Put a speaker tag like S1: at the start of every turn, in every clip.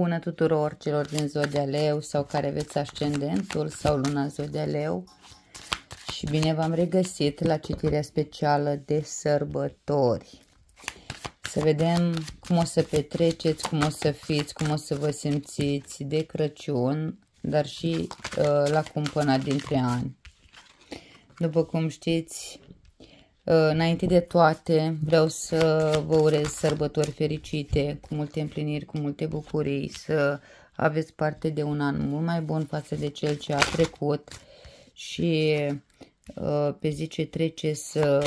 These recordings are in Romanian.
S1: Bună tuturor celor din Zodia Leu sau care veți ascendentul sau luna Zodia Leu și bine v-am regăsit la citirea specială de sărbători. Să vedem cum o să petreceți, cum o să fiți, cum o să vă simțiți de Crăciun, dar și uh, la cumpăna dintre ani. După cum știți, Uh, înainte de toate, vreau să vă urez sărbători fericite, cu multe împliniri, cu multe bucurii, să aveți parte de un an mult mai bun față de cel ce a trecut și uh, pe zi ce trece să,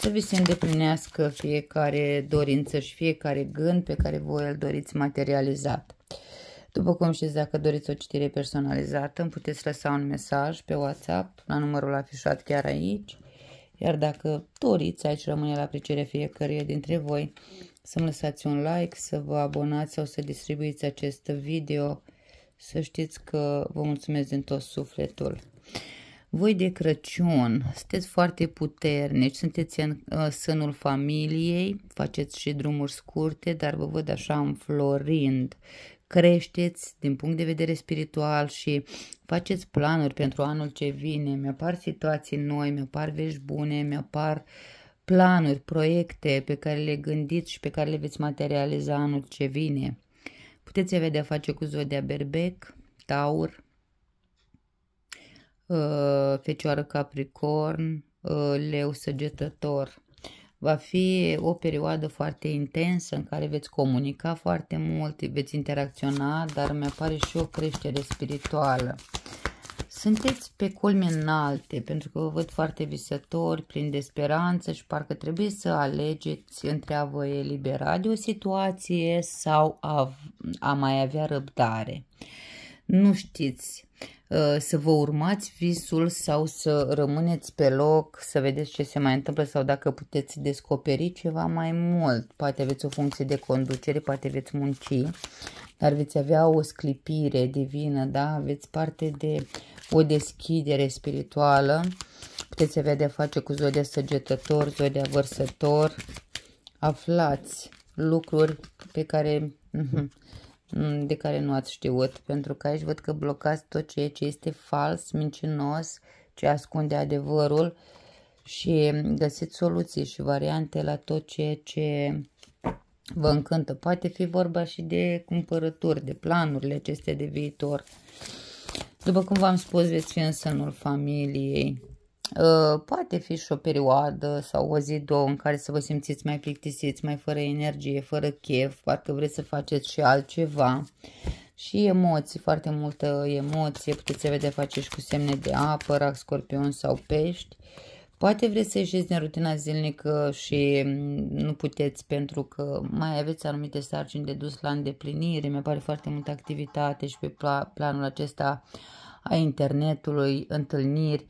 S1: să vi se îndeplinească fiecare dorință și fiecare gând pe care voi îl doriți materializat. După cum știți, dacă doriți o citire personalizată, îmi puteți lăsa un mesaj pe WhatsApp la numărul afișat chiar aici iar dacă doriți, aici rămâne la plăcere fiecăruia dintre voi să-mi lăsați un like, să vă abonați sau să distribuiți acest video. Să știți că vă mulțumesc din tot sufletul. Voi de Crăciun sunteți foarte puternici, sunteți în uh, sânul familiei, faceți și drumuri scurte, dar vă văd așa înflorind creșteți din punct de vedere spiritual și faceți planuri pentru anul ce vine, mi-apar situații noi, mi-apar vești bune, mi-apar planuri, proiecte pe care le gândiți și pe care le veți materializa anul ce vine. Puteți avea de-a face cu zodia berbec, taur, uh, fecioară capricorn, uh, leu săgetător va fi o perioadă foarte intensă în care veți comunica foarte mult, veți interacționa, dar mi apare și o creștere spirituală. Sunteți pe culme înalte, pentru că vă văd foarte visători, plin de speranță și parcă trebuie să alegeți între a vă elibera de o situație sau a, a mai avea răbdare. Nu știți Uh, să vă urmați visul sau să rămâneți pe loc, să vedeți ce se mai întâmplă sau dacă puteți descoperi ceva mai mult. Poate aveți o funcție de conducere, poate veți munci, dar veți avea o sclipire divină, da? Aveți parte de o deschidere spirituală. Puteți avea de-a face cu zodia săgetător, zodia vărsător. Aflați lucruri pe care... Uh -huh mhm, Mm, de care nu ați știut, pentru că aici văd că blocați tot ceea ce este fals, mincinos, ce ascunde adevărul și găsiți soluții și variante la tot ceea ce vă încântă. Poate fi vorba și de cumpărături, de planurile acestea de viitor. După cum v-am spus, veți fi în sânul familiei Uh, poate fi și o perioadă sau o zi, două în care să vă simțiți mai plictisiți, mai fără energie, fără chef, parcă vreți să faceți și altceva. Și emoții, foarte multă emoție, puteți să vedea face și cu semne de apă, rac, scorpion sau pești. Poate vreți să ieșiți din rutina zilnică și mm, nu puteți pentru că mai aveți anumite sarcini de dus la îndeplinire, mi pare foarte multă activitate și pe planul acesta a internetului, întâlniri,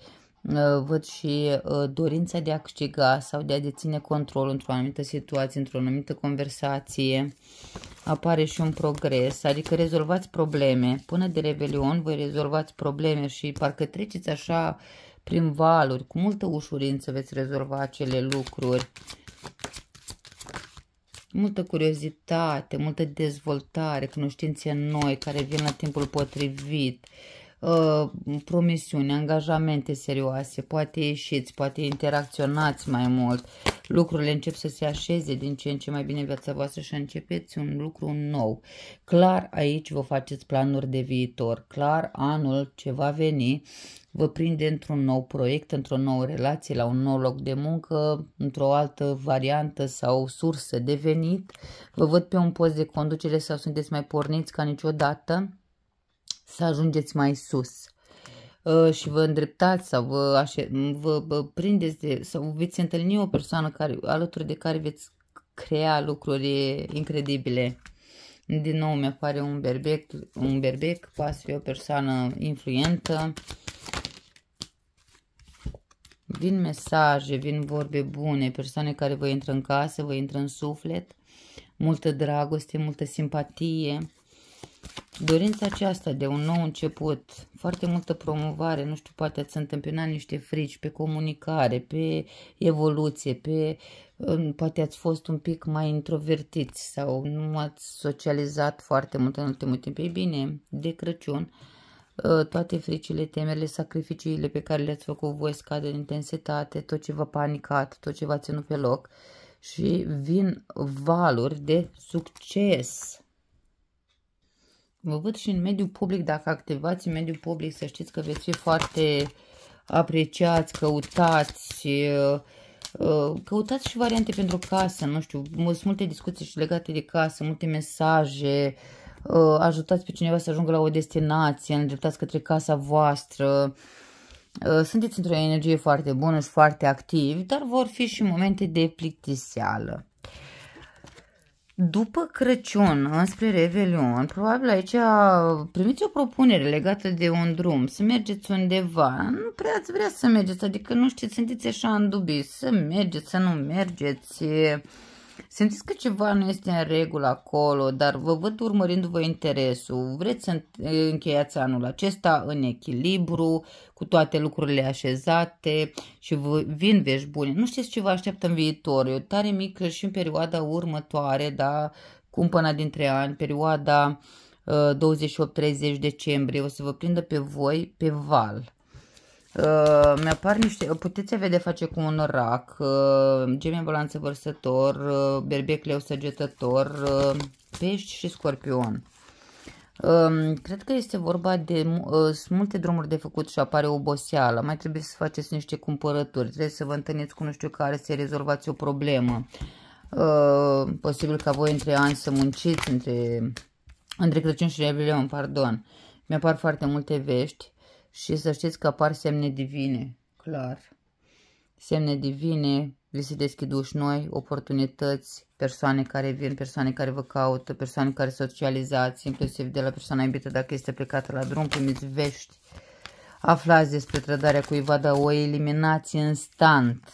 S1: Ă, văd și ă, dorința de a câștiga sau de a deține control într-o anumită situație, într-o anumită conversație. Apare și un progres, adică rezolvați probleme. Până de Revelion voi rezolvați probleme și parcă treceți așa prin valuri, cu multă ușurință veți rezolva acele lucruri. Multă curiozitate, multă dezvoltare, cunoștințe noi care vin la timpul potrivit. Uh, Uh, promisiuni, angajamente serioase, poate ieșiți, poate interacționați mai mult, lucrurile încep să se așeze din ce în ce mai bine viața voastră și începeți un lucru nou. Clar aici vă faceți planuri de viitor, clar anul ce va veni vă prinde într-un nou proiect, într-o nouă relație, la un nou loc de muncă, într-o altă variantă sau sursă de venit. Vă văd pe un post de conducere sau sunteți mai porniți ca niciodată să ajungeți mai sus uh, și vă îndreptați sau vă, așe, vă, vă prindeți de, sau veți întâlni o persoană care, alături de care veți crea lucruri incredibile. Din nou mi apare un berbec, un berbec poate fi o persoană influentă. Vin mesaje, vin vorbe bune, persoane care vă intră în casă, vă intră în suflet, multă dragoste, multă simpatie Dorința aceasta de un nou început, foarte multă promovare, nu știu, poate ați întâmpinat niște frici pe comunicare, pe evoluție, pe poate ați fost un pic mai introvertiți sau nu ați socializat foarte mult în ultimul timp. Ei bine, de Crăciun, ă, toate fricile, temerile, sacrificiile pe care le-ați făcut voi scade în intensitate, tot ce v-a panicat, tot ce v-a ținut pe loc și vin valuri de succes Vă văd și în mediul public, dacă activați în mediul public, să știți că veți fi foarte apreciați, căutați, uh, uh, căutați și variante pentru casă, nu știu, sunt multe discuții și legate de casă, multe mesaje, uh, ajutați pe cineva să ajungă la o destinație, îndreptați către casa voastră, sunteți într-o energie foarte bună și foarte activi, dar vor fi și momente de plictiseală. După Crăciun, înspre Revelion, probabil aici primiți o propunere legată de un drum, să mergeți undeva, nu prea ați vrea să mergeți, adică nu știți, sunteți așa în dubii, să mergeți, să nu mergeți, Simțiți că ceva nu este în regulă acolo, dar vă văd urmărindu-vă interesul. Vreți să încheiați anul acesta în echilibru, cu toate lucrurile așezate și vă vin vești bune. Nu știți ce vă așteaptă în viitor. o tare mică și în perioada următoare, da, cum până dintre ani, perioada 28-30 uh, decembrie, o să vă prindă pe voi pe val Uh, mi-apar niște, puteți avea de face cu un rac, uh, gemeni balanță vărsător, uh, berbec leu săgetător, uh, pești și scorpion. Um, cred că este vorba de uh, sunt multe drumuri de făcut și apare oboseală, mai trebuie să faceți niște cumpărături, trebuie să vă întâlniți cu nu știu care, să rezolvați o problemă. Uh, posibil ca voi între ani să munciți, între, între Crăciun și Revelion, pardon. Mi-apar foarte multe vești și să știți că apar semne divine, clar. Semne divine, vi se deschid uși noi, oportunități, persoane care vin, persoane care vă caută, persoane care socializați, inclusiv de la persoana iubită dacă este plecată la drum, primiți vești. Aflați despre trădarea cuiva, dar o eliminați instant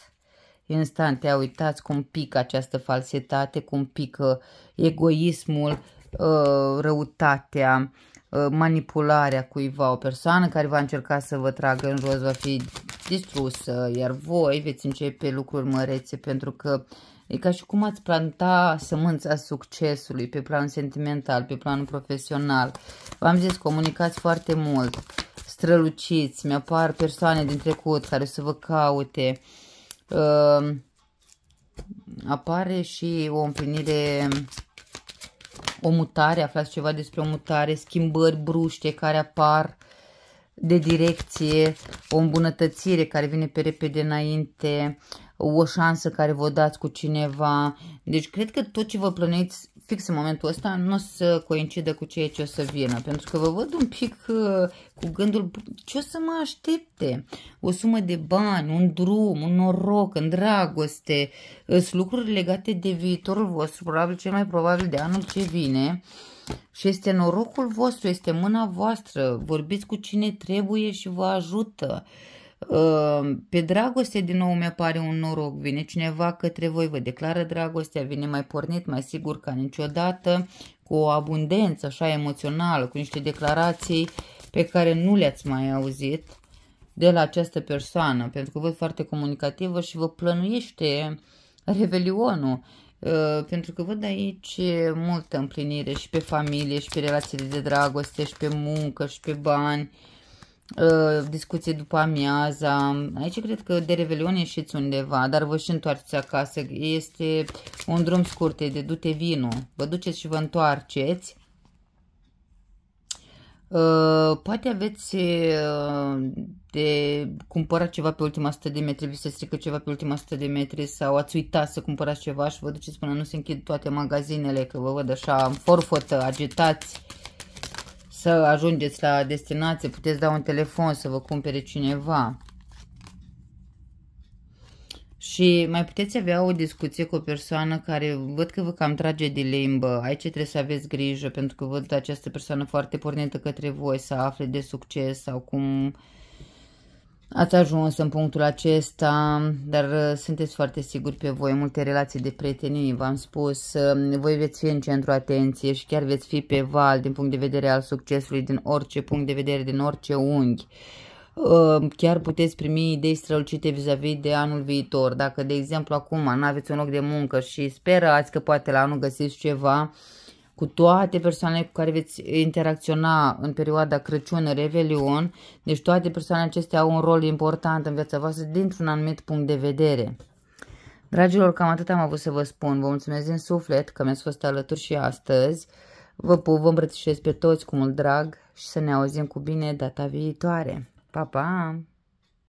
S1: instant, ia uitați cum pică această falsitate, cum pică egoismul, uh, răutatea, Uh, manipularea cuiva, o persoană care va încerca să vă tragă în jos va fi distrusă, iar voi veți începe lucruri mărețe pentru că e ca și cum ați planta sămânța succesului pe plan sentimental, pe plan profesional. V-am zis, comunicați foarte mult, străluciți, mi-apar persoane din trecut care să vă caute. Uh, apare și o împlinire o mutare, aflați ceva despre o mutare, schimbări bruște care apar de direcție, o îmbunătățire care vine pe repede înainte, o șansă care vă dați cu cineva. Deci cred că tot ce vă plănuiți fix în momentul ăsta nu o să coincidă cu ceea ce o să vină, pentru că vă văd un pic uh, cu gândul ce o să mă aștepte. O sumă de bani, un drum, un noroc, în dragoste, sunt lucruri legate de viitorul vostru, probabil cel mai probabil de anul ce vine. Și este norocul vostru, este mâna voastră, vorbiți cu cine trebuie și vă ajută. Uh, Ă, pe dragoste, din nou, mi apare un noroc. Vine cineva către voi, vă declară dragostea, vine mai pornit, mai sigur ca niciodată, cu o abundență așa emoțională, cu niște declarații pe care nu le-ați mai auzit de la această persoană, pentru că văd foarte comunicativă și vă plănuiește revelionul. Ă, pentru că văd aici multă împlinire și pe familie, și pe relațiile de dragoste, și pe muncă, și pe bani, Uh, discuție după amiaza. Aici cred că de Revelion ieșiți undeva, dar vă și întoarceți acasă. Este un drum scurt, e de dute te vino. Vă duceți și vă întoarceți. Uh, poate aveți uh, de cumpărat ceva pe ultima 100 de metri, vi se strică ceva pe ultima 100 de metri sau ați uitat să cumpărați ceva și vă duceți până nu se închid toate magazinele, că vă văd așa în forfotă, agitați să ajungeți la destinație, puteți da un telefon să vă cumpere cineva. Și mai puteți avea o discuție cu o persoană care văd că vă cam trage de limbă. Aici trebuie să aveți grijă pentru că văd această persoană foarte pornită către voi să afle de succes sau cum uh, Ați ajuns în punctul acesta, dar uh, sunteți foarte siguri pe voi, multe relații de prietenii, v-am spus, uh, voi veți fi în centru atenție și chiar veți fi pe val din punct de vedere al succesului, din orice punct de vedere, din orice unghi. Uh, chiar puteți primi idei strălucite vis-a-vis -vis de anul viitor. Dacă, de exemplu, acum nu aveți un loc de muncă și sperați că poate la anul găsiți ceva, cu toate persoanele cu care veți interacționa în perioada Crăciun-Revelion. Deci toate persoanele acestea au un rol important în viața voastră dintr-un anumit punct de vedere. Dragilor, cam atât am avut să vă spun. Vă mulțumesc din suflet că mi-ați fost alături și astăzi. Vă pup, vă îmbrățișez pe toți cu mult drag și să ne auzim cu bine data viitoare. Pa, pa!